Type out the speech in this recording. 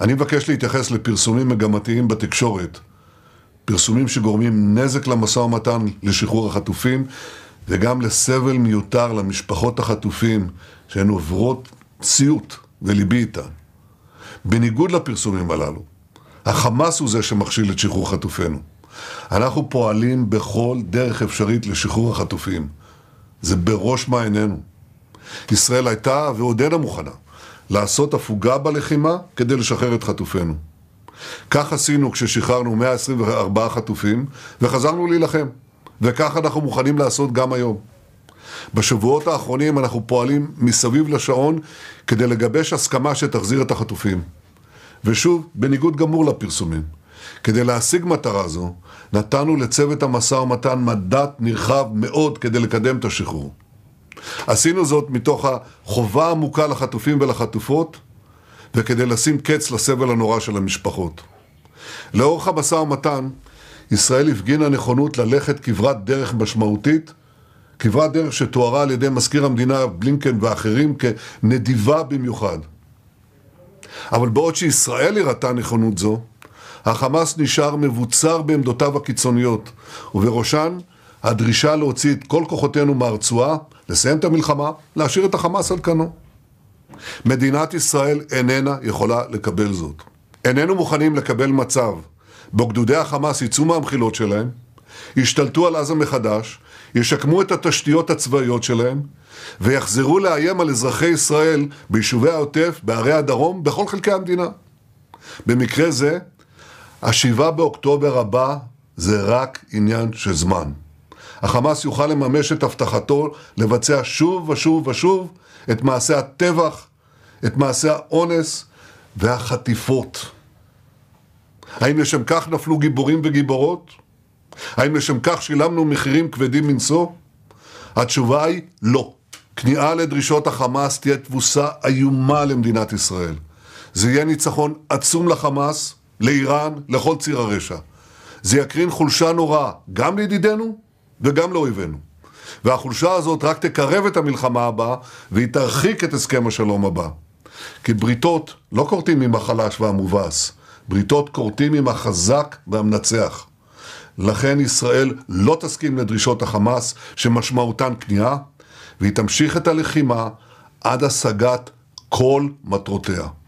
אני מבקש להתייחס לפרסומים מגמתיים בתקשורת, פרסומים שגורמים נזק למשא ומתן לשחרור החטופים, וגם לסבל מיותר למשפחות החטופים, שהן עוברות ציות וליבי איתן. בניגוד לפרסומים הללו, החמאס הוא זה שמכשיל את שחרור חטופינו. אנחנו פועלים בכל דרך אפשרית לשחרור החטופים. זה בראש מעיינינו. ישראל הייתה ועודנה מוכנה לעשות הפוגה בלחימה כדי לשחרר את חטופינו. כך עשינו כששחררנו 124 חטופים וחזרנו להילחם, וכך אנחנו מוכנים לעשות גם היום. בשבועות האחרונים אנחנו פועלים מסביב לשעון כדי לגבש הסכמה שתחזיר את החטופים. ושוב, בניגוד גמור לפרסומים. כדי להשיג מטרה זו, נתנו לצוות המשא ומתן מדט נרחב מאוד כדי לקדם את השחרור. עשינו זאת מתוך החובה העמוקה לחטופים ולחטופות, וכדי לשים קץ לסבל הנורא של המשפחות. לאורך המשא ומתן, ישראל הפגינה נכונות ללכת כברת דרך משמעותית, כברת דרך שתוארה על ידי מזכיר המדינה בלינקן ואחרים כנדיבה במיוחד. אבל בעוד שישראל הראתה נכונות זו, החמאס נשאר מבוצר בעמדותיו הקיצוניות, ובראשן הדרישה להוציא את כל כוחותינו מהרצועה, לסיים את המלחמה, להשאיר את החמאס על כנו. מדינת ישראל איננה יכולה לקבל זאת. איננו מוכנים לקבל מצב בו גדודי החמאס יצאו מהמחילות שלהם, ישתלטו על עזה מחדש, ישקמו את התשתיות הצבאיות שלהם, ויחזרו לאיים על אזרחי ישראל ביישובי העוטף, בערי הדרום, בכל חלקי המדינה. במקרה זה, השבעה באוקטובר הבא זה רק עניין של זמן. החמאס יוכל לממש את הבטחתו לבצע שוב ושוב ושוב את מעשי הטבח, את מעשי האונס והחטיפות. האם לשם כך נפלו גיבורים וגיבורות? האם לשם כך שילמנו מחירים כבדים מנשוא? התשובה היא לא. כניעה לדרישות החמאס תהיה תבוסה איומה למדינת ישראל. זה יהיה ניצחון עצום לחמאס, לאיראן, לכל ציר הרשע. זה יקרין חולשה נוראה גם לידידינו וגם לאויבינו. לא והחולשה הזאת רק תקרב את המלחמה הבאה, והיא תרחיק את הסכם השלום הבא. כי בריתות לא כורתים עם החלש והמובס, בריתות כורתים עם החזק והמנצח. לכן ישראל לא תסכים לדרישות החמאס שמשמעותן כניעה, והיא תמשיך את הלחימה עד השגת כל מטרותיה.